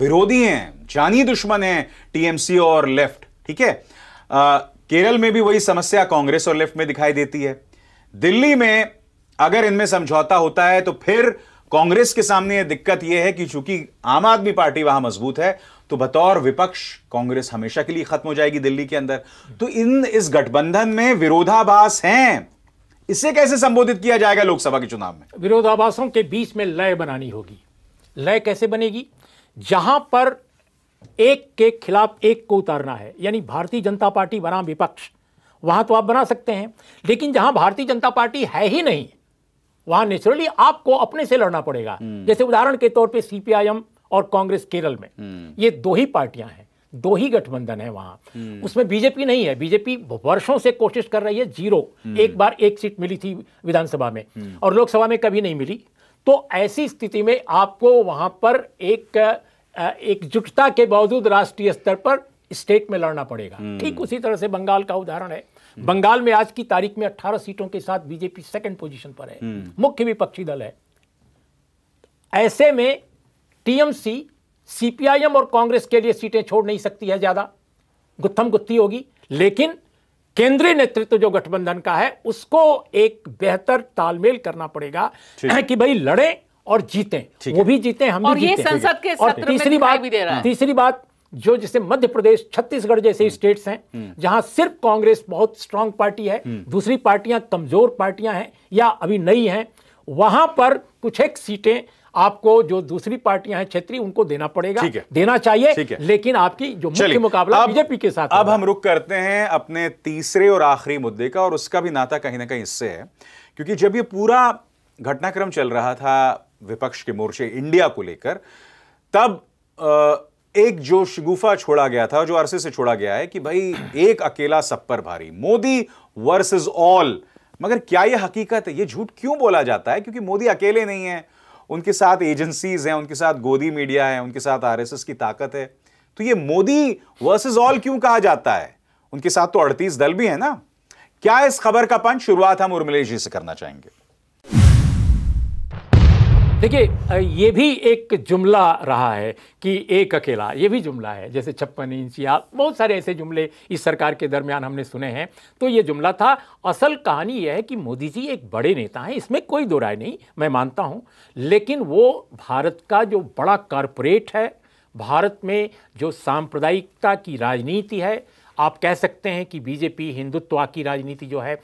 विरोधी हैं जानी दुश्मन है टीएमसी और लेफ्ट ठीक है केरल में भी वही समस्या कांग्रेस और लेफ्ट में दिखाई देती है दिल्ली में अगर इनमें समझौता होता है तो फिर कांग्रेस के सामने दिक्कत यह है कि चूंकि आम आदमी पार्टी वहां मजबूत है तो बतौर विपक्ष कांग्रेस हमेशा के लिए खत्म हो जाएगी दिल्ली के अंदर तो इन इस गठबंधन में विरोधाभास हैं इसे कैसे संबोधित किया जाएगा लोकसभा के चुनाव में विरोधाभासों के बीच में लय बनानी होगी लय कैसे बनेगी जहां पर एक के खिलाफ एक को उतारना है यानी भारतीय जनता पार्टी बना विपक्ष वहां तो आप बना सकते हैं लेकिन जहां भारतीय जनता पार्टी है ही नहीं वहां नेचुरली आपको अपने से लड़ना पड़ेगा हम्म। जैसे उदाहरण के तौर पे सीपीआईएम और कांग्रेस केरल में हम्म। ये दो ही पार्टियां हैं दो ही गठबंधन है वहां हम्म। उसमें बीजेपी नहीं है बीजेपी वर्षों से कोशिश कर रही है जीरो एक बार एक सीट मिली थी विधानसभा में और लोकसभा में कभी नहीं मिली तो ऐसी स्थिति में आपको वहां पर एक एकजुटता के बावजूद राष्ट्रीय स्तर पर स्टेट में लड़ना पड़ेगा हम्म। ठीक उसी तरह से बंगाल का उदाहरण है बंगाल में आज की तारीख में 18 सीटों के साथ बीजेपी सेकंड पोजीशन पर है हम्म। मुख्य विपक्षी दल है ऐसे में टीएमसी सीपीआईएम और कांग्रेस के लिए सीटें छोड़ नहीं सकती है ज्यादा गुत्थम गुत्थी होगी लेकिन केंद्रीय नेतृत्व जो गठबंधन का है उसको एक बेहतर तालमेल करना पड़ेगा कि भाई लड़े और जीते वो भी जीते हम भी जीते संसद के और तीसरी बात हाँ। तीसरी बात जो जैसे मध्य प्रदेश छत्तीसगढ़ जैसे हम्म। स्टेट्स हैं हम्म। जहां सिर्फ कांग्रेस बहुत स्ट्रांग पार्टी है हम्म। दूसरी पार्टियां कमजोर पार्टियां हैं या अभी नई हैं वहां पर कुछ एक सीटें आपको जो दूसरी पार्टियां हैं क्षेत्रीय उनको देना पड़ेगा देना चाहिए लेकिन आपकी जो मुख्य मुकाबला बीजेपी के साथ अब हम रुक करते हैं अपने तीसरे और आखिरी मुद्दे का और उसका भी नाता कहीं ना कहीं इससे है क्योंकि जब ये पूरा घटनाक्रम चल रहा था विपक्ष के मोर्चे इंडिया को लेकर तब एक जो शगुफा छोड़ा गया था जो अरसे से छोड़ा गया है कि भाई एक अकेला सब पर भारी मोदी वर्सेस ऑल मगर क्या यह हकीकत है यह झूठ क्यों बोला जाता है क्योंकि मोदी अकेले नहीं है उनके साथ एजेंसीज हैं उनके साथ गोदी मीडिया है उनके साथ आरएसएस की ताकत है तो ये मोदी वर्सेस ऑल क्यों कहा जाता है उनके साथ तो अड़तीस दल भी है ना क्या इस खबर का पंच शुरुआत हम उर्मिलेश जी से करना चाहेंगे देखिए ये भी एक जुमला रहा है कि एक अकेला ये भी जुमला है जैसे छप्पन इंच या बहुत सारे ऐसे जुमले इस सरकार के दरमियान हमने सुने हैं तो ये जुमला था असल कहानी यह है कि मोदी जी एक बड़े नेता हैं इसमें कोई दो राय नहीं मैं मानता हूँ लेकिन वो भारत का जो बड़ा कारपोरेट है भारत में जो सांप्रदायिकता की राजनीति है आप कह सकते हैं कि बीजेपी हिंदुत्व की राजनीति जो है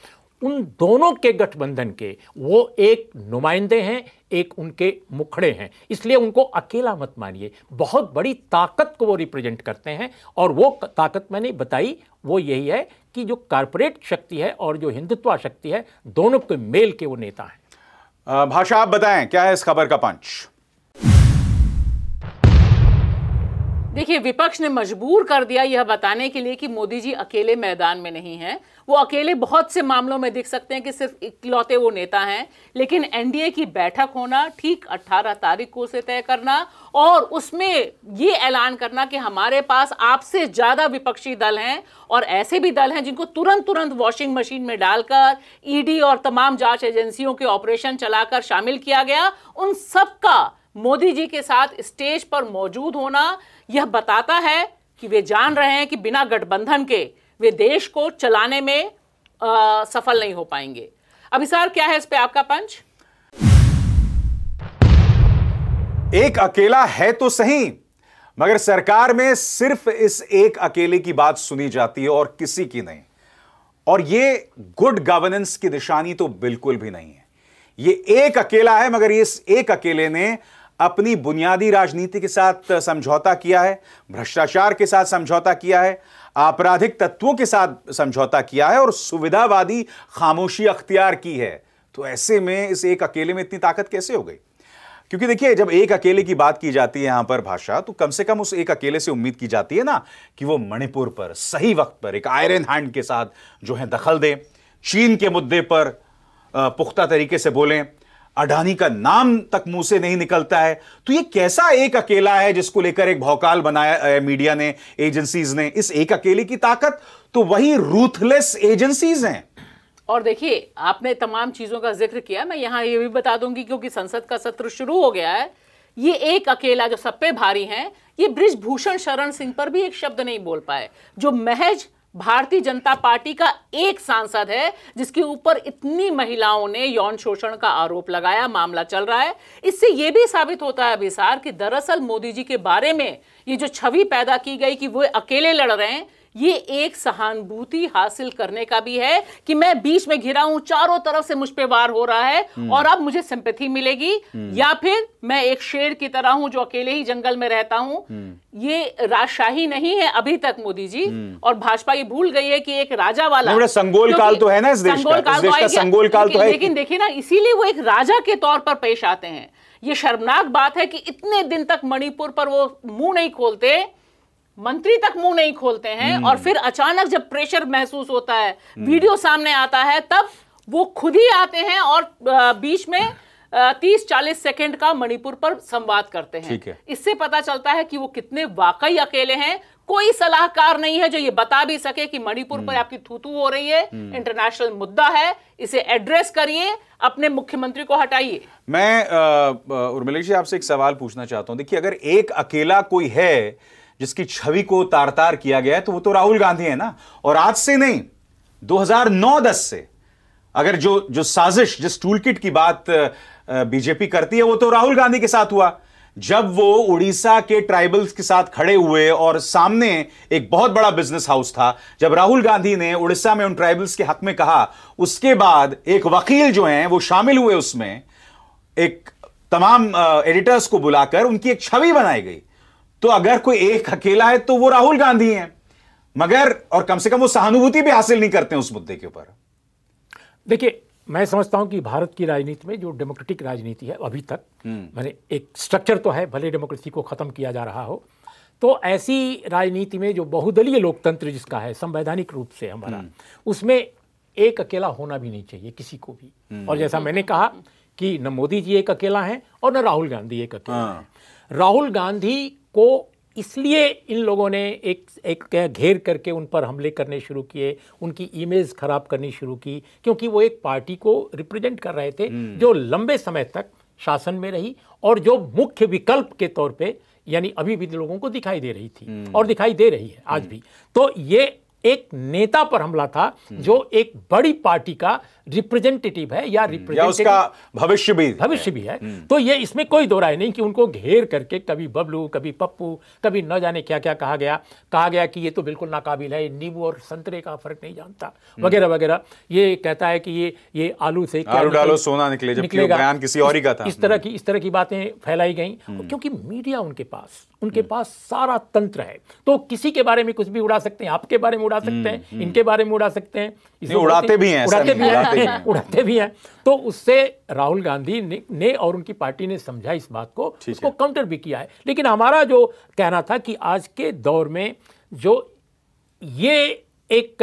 उन दोनों के गठबंधन के वो एक नुमाइंदे हैं एक उनके मुखड़े हैं इसलिए उनको अकेला मत मानिए बहुत बड़ी ताकत को वो रिप्रेजेंट करते हैं और वो ताकत मैंने बताई वो यही है कि जो कारपोरेट शक्ति है और जो हिंदुत्वा शक्ति है दोनों के मेल के वो नेता हैं भाषा आप बताएं क्या है इस खबर का पंच देखिए विपक्ष ने मजबूर कर दिया यह बताने के लिए कि मोदी जी अकेले मैदान में नहीं हैं वो अकेले बहुत से मामलों में दिख सकते हैं कि सिर्फ इकलौते वो नेता हैं लेकिन एनडीए की बैठक होना ठीक 18 तारीख को उसे तय करना और उसमें ये ऐलान करना कि हमारे पास आपसे ज़्यादा विपक्षी दल हैं और ऐसे भी दल हैं जिनको तुरंत तुरंत वॉशिंग मशीन में डालकर ईडी और तमाम जांच एजेंसियों के ऑपरेशन चलाकर शामिल किया गया उन सबका मोदी जी के साथ स्टेज पर मौजूद होना यह बताता है कि वे जान रहे हैं कि बिना गठबंधन के वे देश को चलाने में आ, सफल नहीं हो पाएंगे अभिसार क्या है इस पे आपका पंच एक अकेला है तो सही मगर सरकार में सिर्फ इस एक अकेले की बात सुनी जाती है और किसी की नहीं और ये गुड गवर्नेंस की निशानी तो बिल्कुल भी नहीं है ये एक अकेला है मगर इस एक अकेले ने अपनी बुनियादी राजनीति के साथ समझौता किया है भ्रष्टाचार के साथ समझौता किया है आपराधिक तत्वों के साथ समझौता किया है और सुविधावादी खामोशी अख्तियार की है तो ऐसे में इस एक अकेले में इतनी ताकत कैसे हो गई क्योंकि देखिए जब एक अकेले की बात की जाती है यहां पर भाषा तो कम से कम उस एक अकेले से उम्मीद की जाती है ना कि वो मणिपुर पर सही वक्त पर एक आयरन हैंड के साथ जो है दखल दें चीन के मुद्दे पर पुख्ता तरीके से बोलें अडानी का नाम तक मुंह से नहीं निकलता है तो ये कैसा एक अकेला है जिसको लेकर एक भौकाल बनाया मीडिया ने एजेंसीज ने इस एक अकेले की ताकत तो वही रूथलेस एजेंसीज हैं और देखिए आपने तमाम चीज़ों का जिक्र किया मैं यहां ये भी बता दूंगी क्योंकि संसद का सत्र शुरू हो गया है ये एक अकेला जो सब पे भारी है ये ब्रिजभूषण शरण सिंह पर भी एक शब्द नहीं बोल पाए जो महज भारतीय जनता पार्टी का एक सांसद है जिसके ऊपर इतनी महिलाओं ने यौन शोषण का आरोप लगाया मामला चल रहा है इससे यह भी साबित होता है अभिसार कि दरअसल मोदी जी के बारे में ये जो छवि पैदा की गई कि वो अकेले लड़ रहे हैं ये एक सहानुभूति हासिल करने का भी है कि मैं बीच में घिरा हूं चारों तरफ से मुझ पर वार हो रहा है हम्म। और अब मुझे सिंपथि मिलेगी हम्म। या फिर मैं एक शेर की तरह हूं जो अकेले ही जंगल में रहता हूं हम्म। ये राजशाही नहीं है अभी तक मोदी जी और भाजपा ये भूल गई है कि एक राजा वाला संगोल काल तो है ना इस देश का, काल इस देश तो का संगोल काल तो है लेकिन देखिए ना इसीलिए वो एक राजा के तौर पर पेश आते हैं ये शर्मनाक बात है कि इतने दिन तक मणिपुर पर वो मुंह नहीं खोलते मंत्री तक मुंह नहीं खोलते हैं और हम्म। फिर अचानक जब प्रेशर महसूस होता है हम्म। वीडियो सामने आता है तब वो खुद ही आते हैं और बीच में तीस चालीस सेकेंड का मणिपुर पर संवाद करते हैं है। इससे पता चलता है कि वो कितने वाकई अकेले हैं कोई सलाहकार नहीं है जो ये बता भी सके कि मणिपुर पर हम्म। आपकी थूतू हो रही है इंटरनेशनल मुद्दा है इसे एड्रेस करिए अपने मुख्यमंत्री को हटाइए मैं उर्मिलेश जी आपसे एक सवाल पूछना चाहता हूं देखिए अगर एक अकेला कोई है जिसकी छवि को तार तार किया गया है तो वो तो राहुल गांधी है ना और आज से नहीं 2009-10 से अगर जो जो साजिश जिस टूल किट की बात बीजेपी करती है वो तो राहुल गांधी के साथ हुआ जब वो उड़ीसा के ट्राइबल्स के साथ खड़े हुए और सामने एक बहुत बड़ा बिजनेस हाउस था जब राहुल गांधी ने उड़ीसा में उन ट्राइबल्स के हक में कहा उसके बाद एक वकील जो हैं वो शामिल हुए उसमें एक तमाम एडिटर्स को बुलाकर उनकी एक छवि बनाई गई तो अगर कोई एक अकेला है तो वो राहुल गांधी है मगर और कम से कम वो सहानुभूति भी हासिल नहीं करते उस मुद्दे के ऊपर देखिए मैं समझता हूं कि भारत की राजनीति में जो डेमोक्रेटिक राजनीति है अभी तक हम्म। मैंने एक स्ट्रक्चर तो है भले डेमोक्रेसी को खत्म किया जा रहा हो तो ऐसी राजनीति में जो बहुदलीय लोकतंत्र जिसका है संवैधानिक रूप से हमारा हम्म। उसमें एक अकेला होना भी नहीं चाहिए किसी को भी हम्म। और जैसा मैंने कहा कि न मोदी जी एक अकेला है और न राहुल गांधी एक अकेला हाँ। है राहुल गांधी को इसलिए इन लोगों ने एक एक घेर करके उन पर हमले करने शुरू किए उनकी इमेज खराब करनी शुरू की क्योंकि वो एक पार्टी को रिप्रेजेंट कर रहे थे हम्म। जो लंबे समय तक शासन में रही और जो मुख्य विकल्प के तौर पे यानी अभी भी लोगों को दिखाई दे रही थी हम्म। और दिखाई दे रही है आज हम्म। भी तो ये एक नेता पर हमला था हम्म। जो एक बड़ी पार्टी का रिप्रेजेंटेटिव है या रिप्रेजेंटेटिव हम्म। भविष्य भी भविष्य भी है हम्म। तो ये इसमें कोई दो राय नहीं कि उनको घेर करके कभी बबलू कभी पप्पू कभी न जाने क्या क्या कहा गया कहा गया कि ये तो बिल्कुल नाकाबिल है नींबू और संतरे का फर्क नहीं जानता वगैरह वगैरह ये कहता है कि ये ये आलू से आलू डालो सोना निकले निकलेगा बयान किसी और ही का था इस तरह की इस तरह की बातें फैलाई गई क्योंकि मीडिया उनके पास उनके पास सारा तंत्र है तो किसी के बारे में कुछ भी उड़ा सकते हैं आपके बारे में उड़ा सकते हैं हम्म, इनके बारे में उड़ा सकते हैं उड़ाते भी हैं उड़ाते भी हैं [laughs] उड़ाते भी हैं तो उससे राहुल गांधी ने और उनकी पार्टी ने समझा इस बात को उसको काउंटर भी किया है लेकिन हमारा जो कहना था कि आज के दौर में जो ये एक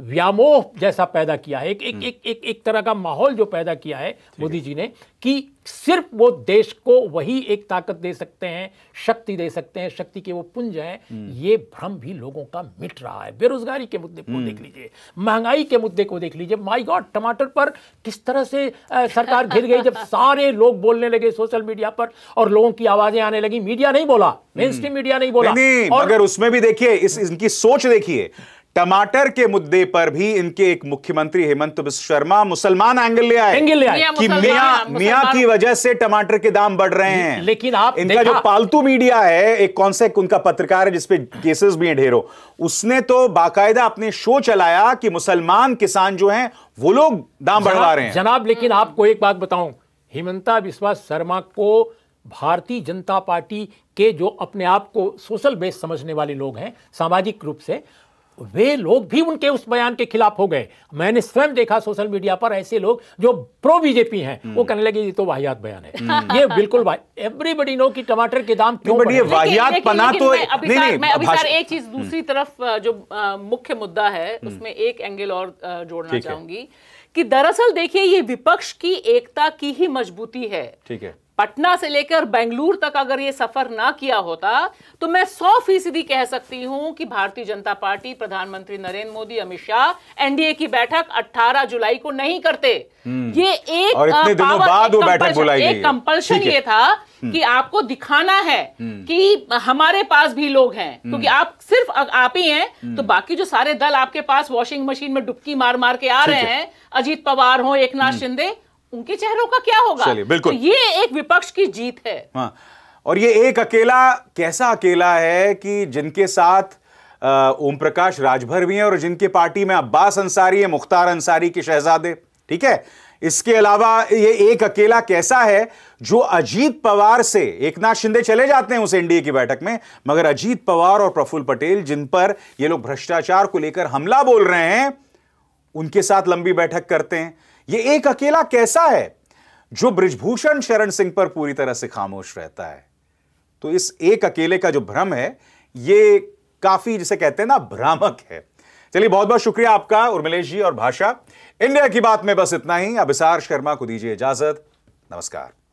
व्यामोह जैसा पैदा किया है एक एक हम्म। एक एक, एक तरह का माहौल जो पैदा किया है मोदी जी ने कि सिर्फ वो देश को वही एक ताकत दे सकते हैं शक्ति दे सकते हैं शक्ति के वो पुंज हैं हम्म। ये भ्रम भी लोगों का मिट रहा है बेरोजगारी के मुद्दे को हम्म। देख लीजिए महंगाई के मुद्दे को देख लीजिए माय गॉड टमाटर पर किस तरह से सरकार घिर गई जब सारे लोग बोलने लगे सोशल मीडिया पर और लोगों की आवाजें आने लगी मीडिया नहीं बोला मेन मीडिया नहीं बोला नहीं, और, उसमें भी देखिए इस इनकी सोच देखिए टमाटर के मुद्दे पर भी इनके एक मुख्यमंत्री हेमंत तो शर्मा मुसलमान एंगल ले आए एंगल ले आए कि मिया मिया की वजह से टमाटर के दाम बढ़ रहे हैं लेकिन आप इनका जो पालतू मीडिया है एक कौन सा उनका पत्रकार है जिसपे केसेस भी हैं ढेरों उसने तो बाकायदा अपने शो चलाया कि मुसलमान किसान जो हैं वो लोग दाम बढ़वा रहे हैं जनाब लेकिन आपको एक बात बताऊं हेमंता बिस्वा शर्मा को भारतीय जनता पार्टी के जो अपने आप को सोशल बेस समझने वाले लोग हैं सामाजिक रूप से वे लोग भी उनके उस बयान के खिलाफ हो गए मैंने स्वयं देखा सोशल मीडिया पर ऐसे लोग जो प्रो बीजेपी हैं वो हम्म। कहने लगे ये तो वाहियात बयान है [laughs] हम्म। ये बिल्कुल एवरीबडी नो कि टमाटर के दाम क्यों बढ़े वाहियात पना तो नहीं नहीं मैं अभी सर एक चीज हम्म। दूसरी तरफ जो मुख्य मुद्दा है उसमें एक एंगल और जोड़ना चाहूंगी कि दरअसल देखिए ये विपक्ष की एकता की ही मजबूती है ठीक है पटना से लेकर बेंगलुरु तक अगर ये सफर ना किया होता तो मैं सौ फीसदी कह सकती हूं कि भारतीय जनता पार्टी प्रधानमंत्री नरेंद्र मोदी अमित शाह एनडीए की बैठक 18 जुलाई को नहीं करते हम्म। ये एक और इतने दिनों बाद वो बैठक बुलाई एक कंपल्शन ये था हम्म। कि आपको दिखाना है हम्म। कि हमारे पास भी लोग हैं क्योंकि आप सिर्फ आप ही हैं तो बाकी जो सारे दल आपके पास वॉशिंग मशीन में डुबकी मार मार के आ रहे हैं अजीत पवार हो एक नाथ शिंदे उनके चेहरों का क्या होगा चलिए बिल्कुल तो ये एक विपक्ष की जीत है हाँ और ये एक अकेला कैसा अकेला है कि जिनके साथ ओम प्रकाश राजभर भी हैं और जिनके पार्टी में अब्बास अंसारी है मुख्तार अंसारी के शहजादे ठीक है इसके अलावा ये एक अकेला कैसा है जो अजीत पवार से एक नाथ शिंदे चले जाते हैं उस एनडीए की बैठक में मगर अजीत पवार और प्रफुल्ल पटेल जिन पर ये लोग भ्रष्टाचार को लेकर हमला बोल रहे हैं उनके साथ लंबी बैठक करते हैं ये एक अकेला कैसा है जो ब्रिजभूषण शरण सिंह पर पूरी तरह से खामोश रहता है तो इस एक अकेले का जो भ्रम है ये काफी जिसे कहते हैं ना भ्रामक है चलिए बहुत बहुत शुक्रिया आपका उर्मिलेश जी और भाषा इंडिया की बात में बस इतना ही अभिसार शर्मा को दीजिए इजाजत नमस्कार